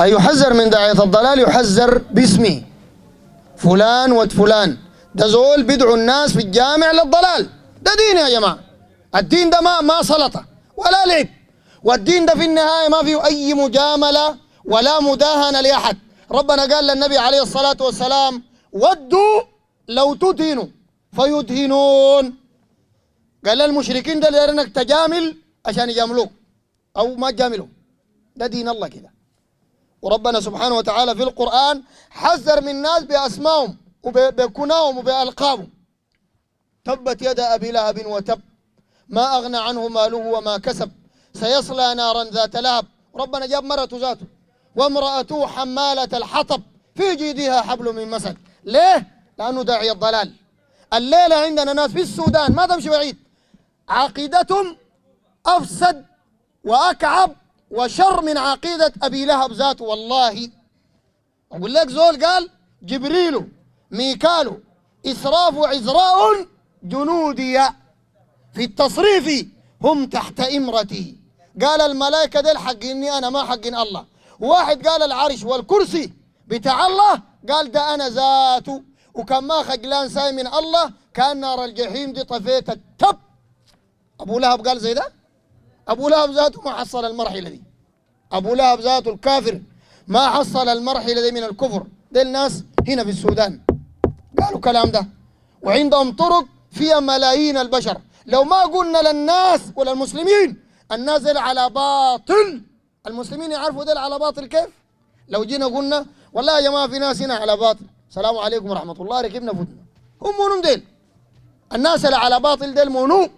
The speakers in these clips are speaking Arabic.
أي يحذر من داعية الضلال يحذر باسمه فلان وفلان ده زول بدعو الناس في الجامع للضلال ده دين يا جماعة الدين ده ما ما سلطة ولا لعب والدين ده في النهاية ما فيه أي مجاملة ولا مداهنة لأحد ربنا قال للنبي عليه الصلاة والسلام ودوا لو تدهنوا فيدهنون قال للمشركين ده لأنك تجامل عشان يجاملوك أو ما تجاملوا ده دين الله كده وربنا سبحانه وتعالى في القرآن حذر من الناس بأسمائهم وبكناهم وبألقابهم تبت يد أبي لهب وتب ما أغنى عنه ماله وما كسب سيصلى نارا ذات لهب ربنا جاب مرته ذاته وامرأته حمالة الحطب في جيدها حبل من مسد ليه؟ لأنه داعي الضلال الليلة عندنا ناس في السودان ما تمشي بعيد عقيدتهم أفسد وأكعب وشر من عقيدة أبي لهب ذاته والله أقول لك زول قال جبريل ميكال إسراف عزراء جنودي في التصريف هم تحت إمرتي قال الملائكة دي إني أنا ما حق الله واحد قال العرش والكرسي بتاع الله قال ده أنا ذاته وكان ما خجلان ساي من الله كان نار الجحيم دي طفيت التب أبو لهب قال زي ده أبو لهب ذاته ما حصل المرحلة دي أبو لهب ذاته الكافر ما حصل المرحلة دي من الكفر دي الناس هنا في السودان قالوا كلام ده وعندهم طرق فيها ملايين البشر لو ما قلنا للناس وللمسلمين الناس النازل على باطل المسلمين يعرفوا دي على باطل كيف لو جينا قلنا والله يا جماعة في ناس هنا على باطل السلام عليكم ورحمة الله ركبنا فتنة هم منهم ديل الناس اللي على باطل ديل منو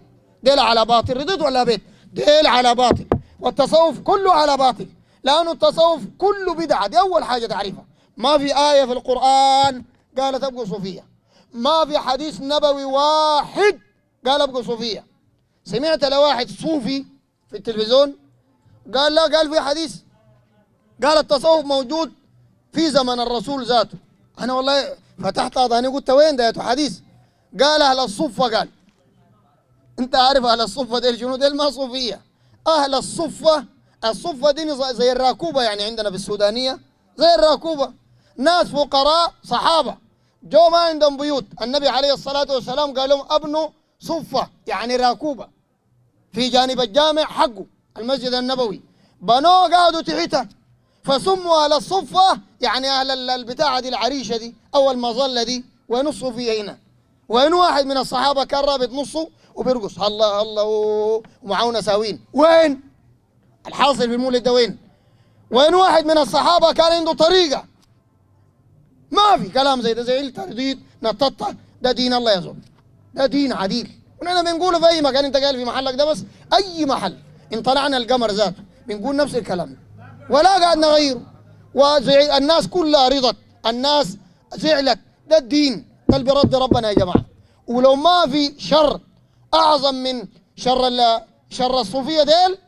ديل على باطل رضيت ولا بيت ديل على باطل والتصوف كله على باطل لأنه التصوف كله بدعة دي أول حاجة تعرفها ما في آية في القرآن قالت أبقى صوفية ما في حديث نبوي واحد قال أبقى صوفية سمعت لواحد صوفي في التلفزيون قال لا قال في حديث قال التصوف موجود في زمن الرسول ذاته أنا والله فتحت أضاني قلت وين ده حديث قال أهل الصفة قال انت عارف اهل الصفه دي شنو دي ما صوفيه اهل الصفه الصفه دي زي الراكوبه يعني عندنا بالسودانيه زي الراكوبه ناس فقراء صحابه جو ما عندهم بيوت النبي عليه الصلاه والسلام قال لهم ابنوا صفه يعني راكوبه في جانب الجامع حقه المسجد النبوي بنوه قعدوا تحتها فسموا اهل الصفه يعني اهل البتاعه دي العريشه دي او المظله دي ونصوا فيها هنا وين واحد من الصحابة كان رابط نصه وبيرقص الله الله ومعاه ساوين وين الحاصل في المولد ده وين وين واحد من الصحابة كان عنده طريقة ما في كلام زي ده زي الترديد نططة ده دين الله يا زول ده دين عديل ونحن بنقوله في أي مكان أنت قايل في محلك ده بس أي محل إن طلعنا القمر ذاته بنقول نفس الكلام ولا قاعد نغيره وزعل الناس كلها رضت الناس زعلت ده الدين قلبي رد ربنا يا جماعة ولو ما في شر أعظم من شر شر الصوفية ديل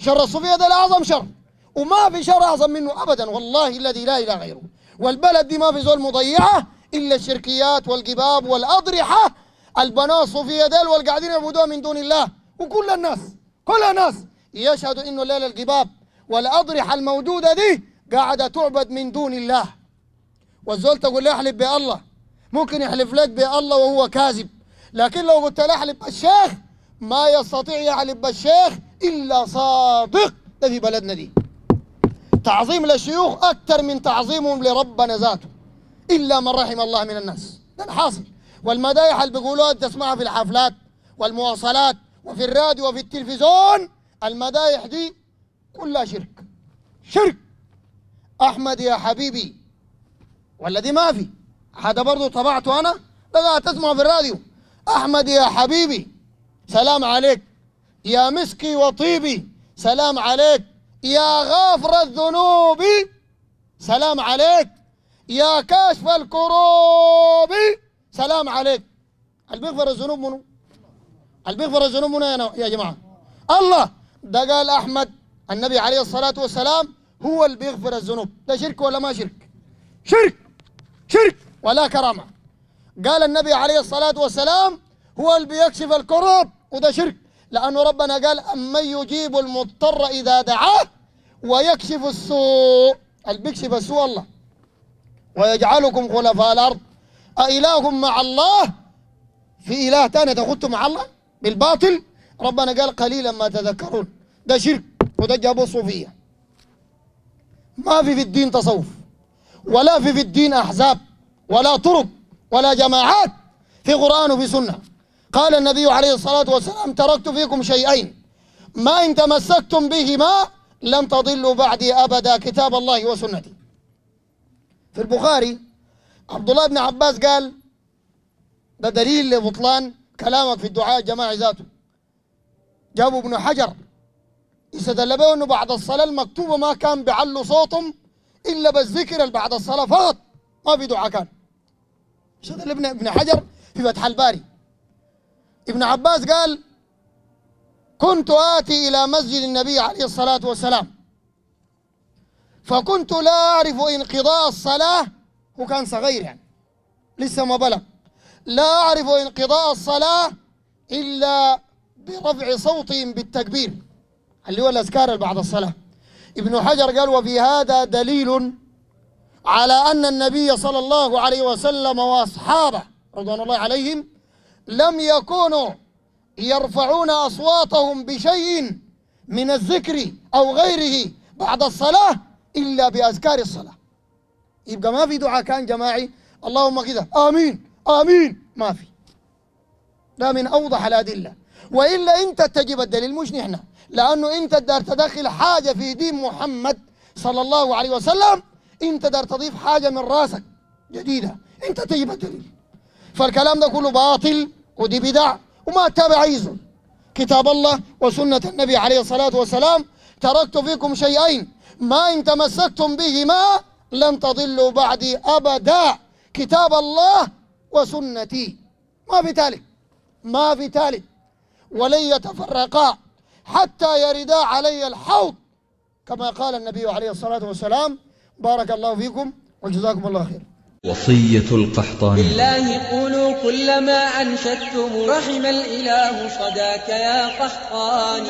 شر الصوفية ديل أعظم شر وما في شر أعظم منه أبدا والله الذي لا إله غيره والبلد دي ما في زول مضيعة إلا الشركيات والجباب والأضرحة البنات الصوفية ديل والقاعدين يعبدوها من دون الله وكل الناس كل الناس يشهد إنه ليلة الجباب والأضرحة الموجودة دي قاعدة تعبد من دون الله والزول تقول له احلف بالله ممكن يحلف لك بالله وهو كاذب لكن لو قلت له احلف بالشيخ ما يستطيع يحلف بالشيخ الا صادق ده في بلدنا دي تعظيم للشيوخ اكثر من تعظيمهم لربنا ذاته الا من رحم الله من الناس ده الحاصل والمدايح اللي بيقولوها تسمعها في الحفلات والمواصلات وفي الراديو وفي التلفزيون المدايح دي كلها شرك شرك احمد يا حبيبي ولا دي ما في هذا برضه طبعته انا ده تسمع في الراديو احمد يا حبيبي سلام عليك يا مسكي وطيبي سلام عليك يا غافر الذنوب سلام عليك يا كاشف الكروب سلام عليك البيغفر الذنوب منو البيغفر الذنوب منو يا جماعه الله ده قال احمد النبي عليه الصلاه والسلام هو اللي بيغفر الذنوب ده شرك ولا ما شرك شرك شرك ولا كرامة قال النبي عليه الصلاة والسلام هو اللي بيكشف الكرب وده شرك لأنه ربنا قال أمن يجيب المضطر إذا دعاه ويكشف السوء اللي بيكشف السوء الله ويجعلكم خلفاء الأرض أإله مع الله في إله تاني تاخذته مع الله بالباطل ربنا قال قليلا ما تذكرون ده شرك وده جابوا صوفية ما في في الدين تصوف ولا في في الدين أحزاب ولا طرق ولا جماعات في قرآن وفي سنة قال النبي عليه الصلاة والسلام تركت فيكم شيئين ما إن تمسكتم بهما لن تضلوا بعدي أبدا كتاب الله وسنتي في البخاري عبد الله بن عباس قال ده دليل لبطلان كلامك في الدعاء الجماعي ذاته جابوا ابن حجر يستدل به انه بعد الصلاه المكتوبه ما كان بعلوا صوتهم الا بالذكر اللي بعد الصلاه فقط ما في دعاء كان شغل ابن ابن حجر في فتح الباري ابن عباس قال كنت آتي إلى مسجد النبي عليه الصلاة والسلام فكنت لا أعرف انقضاء الصلاة هو كان صغير يعني لسه ما بلغ لا أعرف انقضاء الصلاة إلا برفع صوتهم بالتكبير اللي هو الأذكار بعد الصلاة ابن حجر قال وفي هذا دليل على أن النبي صلى الله عليه وسلم وأصحابه رضوان الله عليهم لم يكونوا يرفعون أصواتهم بشيء من الذكر أو غيره بعد الصلاة إلا بأذكار الصلاة يبقى ما في دعاء كان جماعي اللهم كذا آمين آمين ما في ده من أوضح الأدلة والا انت تجيب الدليل مش نحن لانه انت دار تدخل حاجه في دين محمد صلى الله عليه وسلم انت دار تضيف حاجه من راسك جديده انت تجيب الدليل فالكلام ده كله باطل ودي بدع وما تابع يزن كتاب الله وسنه النبي عليه الصلاه والسلام تركت فيكم شيئين ما ان تمسكتم بهما لن تضلوا بعدي ابدا كتاب الله وسنتي ما في تالي ما في تالي ولن يتفرقا حتى يردا علي الحوض كما قال النبي عليه الصلاة والسلام بارك الله فيكم وجزاكم الله خير وصية القحطاني بالله قولوا كلما أنشدتم رحم الإله صداك يا قحطاني